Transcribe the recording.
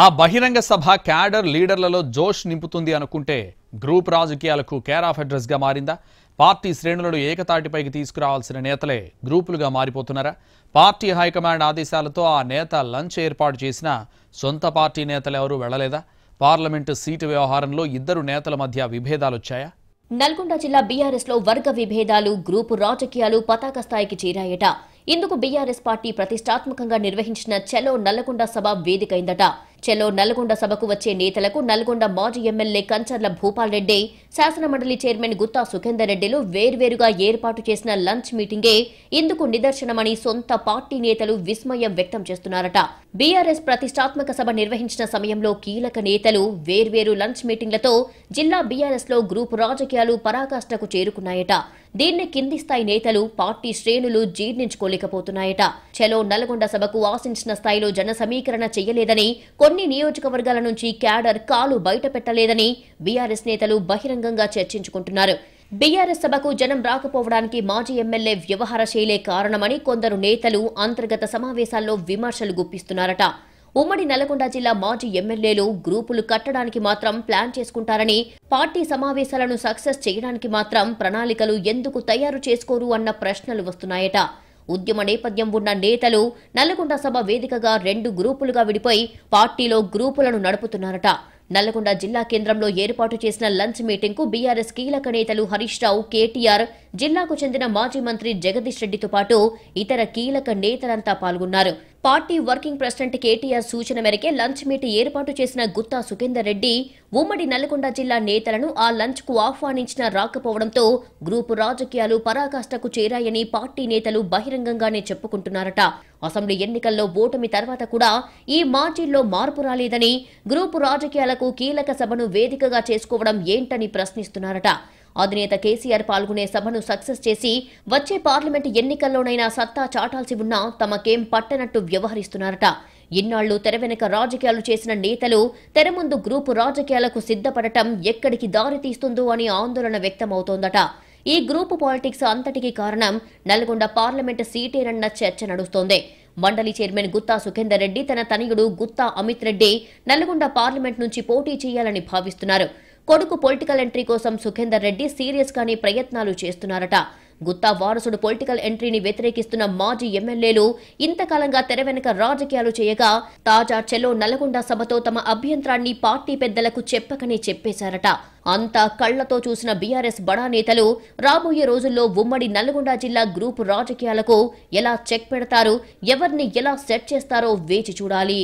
ఆ బహిరంగ సభ క్యాడర్ లీడర్లలో జోష్ నింపుతుంది అనుకుంటే గ్రూప్ రాజకీయాలకు కేర్ ఆఫ్ అడ్రస్గా మారిందా పార్టీ శ్రేణులను ఏకతాటిపైకి తీసుకురావాల్సిన నేతలే గ్రూపులుగా మారిపోతున్నారా పార్టీ హైకమాండ్ ఆదేశాలతో ఆ నేత లంచ్ ఏర్పాటు చేసినా సొంత పార్టీ నేతలెవరూ వెళ్లలేదా పార్లమెంటు సీటు వ్యవహారంలో ఇద్దరు నేతల మధ్య విభేదాలొచ్చాయా నల్గొండ జిల్లా బీఆర్ఎస్ లో వర్గ విభేదాలు గ్రూపు రాజకీయాలు పతాక స్థాయికి చేరాయట ఇందుకు బీఆర్ఎస్ పార్టీ ప్రతిష్టాత్మకంగా నిర్వహించిన చెలో నల్లగొండ సభ వేదికైందట చెలో నల్గొండ సభకు వచ్చే నేతలకు నల్గొండ మాజీ ఎమ్మెల్యే కంచర్ల భూపాల్ రెడ్డి శాసనమండలి చైర్మన్ గుత్తా సుఖేందర్ రెడ్డిలు వేర్వేరుగా ఏర్పాటు చేసిన లంచ్ మీటింగే ఇందుకు నిదర్శనమని సొంత పార్టీ నేతలు విస్మయం వ్యక్తం చేస్తున్నారట బీఆర్ఎస్ ప్రతిష్టాత్మక సభ నిర్వహించిన సమయంలో కీలక నేతలు వేర్వేరు లంచ్ మీటింగ్లతో జిల్లా బీఆర్ఎస్లో గ్రూపు రాజకీయాలు పరాకాష్ఠకు చేరుకున్నాయట దీన్ని కింది స్థాయి నేతలు పార్టీ శ్రేణులు జీర్ణించుకోలేకపోతున్నాయట చలో నల్గొండ సభకు ఆశించిన స్థాయిలో జన సమీకరణ చేయలేదని కొన్ని నియోజకవర్గాల నుంచి క్యాడర్ కాలు బయట పెట్టలేదని బీఆర్ఎస్ నేతలు బహిరంగంగా చర్చించుకుంటున్నారు బీఆర్ఎస్ సభకు జనం రాకపోవడానికి మాజీ ఎమ్మెల్యే వ్యవహార శైలే కారణమని కొందరు నేతలు అంతర్గత సమావేశాల్లో విమర్శలు గుప్పిస్తున్నారట ఉమ్మడి నల్గొండ జిల్లా మాజీ ఎమ్మెల్యేలు గ్రూపులు కట్టడానికి మాత్రం ప్లాన్ చేసుకుంటారని పార్టీ సమావేశాలను సక్సెస్ చేయడానికి మాత్రం ప్రణాళికలు ఎందుకు తయారు చేసుకోరు అన్న ప్రశ్నలు వస్తున్నాయట ఉద్యమ నేపథ్యం ఉన్న నేతలు నల్గొండ సభ వేదికగా రెండు గ్రూపులుగా విడిపోయి పార్టీలో గ్రూపులను నడుపుతున్నారట నల్లగొండ జిల్లా కేంద్రంలో ఏర్పాటు చేసిన లంచ్ మీటింగ్ కు బీఆర్ఎస్ కీలక నేతలు హరీష్ రావు కేటీఆర్ జిల్లాకు చెందిన మాజీ మంత్రి జగదీష్ రెడ్డితో పాటు ఇతర కీలక నేతలంతా పాల్గొన్నారు పార్టీ వర్కింగ్ ప్రెసిడెంట్ కేటీఆర్ సూచన మేరకే లంచ్ మీట్ ఏర్పాటు చేసిన గుత్తా సుఖేందర్ రెడ్డి ఉమ్మడి నల్గొండ జిల్లా నేతలను ఆ లంచ్ కు ఆహ్వానించినా రాకపోవడంతో గ్రూపు రాజకీయాలు పరాకాష్ఠకు చేరాయని పార్టీ నేతలు బహిరంగంగానే చెప్పుకుంటున్నారట అసెంబ్లీ ఎన్నికల్లో ఓటమి తర్వాత కూడా ఈ మార్చిల్లో మార్పు రాలేదని గ్రూపు రాజకీయాలకు కీలక సభను వేదికగా చేసుకోవడం ఏంటని ప్రశ్నిస్తున్నారట అధినేత కేసీఆర్ పాల్గొనే సభను సక్సెస్ చేసి వచ్చే పార్లమెంటు ఎన్నికల్లోనైనా సత్తా చాటాల్సి ఉన్నా తమకేం పట్టనట్టు వ్యవహరిస్తున్నారట ఇన్నాళ్లు తెర వెనుక రాజకీయాలు చేసిన నేతలు తెర ముందు గ్రూపు రాజకీయాలకు సిద్ధపడటం ఎక్కడికి దారితీస్తుందో అని ఆందోళన వ్యక్తమవుతోందట ఈ గ్రూపు పాలిటిక్స్ అంతటికీ కారణం నల్గొండ పార్లమెంటు సీటేనన్న చర్చ నడుస్తోంది మండలి చైర్మన్ గుత్తా సుఖేందర్ రెడ్డి తన తనయుడు గుత్తా అమిత్ రెడ్డి నల్గొండ పార్లమెంట్ నుంచి పోటీ చేయాలని భావిస్తున్నారు కొడుకు పొలిటికల్ ఎంట్రీ కోసం సుఖేందర్ రెడ్డి సీరియస్ గానే ప్రయత్నాలు చేస్తున్నారట గుత్తా వారసుడు పొలిటికల్ ఎంట్రీని వ్యతిరేకిస్తున్న మాజీ ఎమ్మెల్యేలు ఇంతకాలంగా తెర వెనుక రాజకీయాలు చేయగా తాజా చెలో నల్గొండ సభతో తమ అభ్యంతరాన్ని పార్టీ పెద్దలకు చెప్పకనే చెప్పేశారట అంతా కళ్లతో చూసిన బీఆర్ఎస్ బడా నేతలు రాబోయే రోజుల్లో ఉమ్మడి నల్గొండ జిల్లా గ్రూపు రాజకీయాలకు ఎలా చెక్ పెడతారు ఎవరిని ఎలా సెట్ చేస్తారో వేచి చూడాలి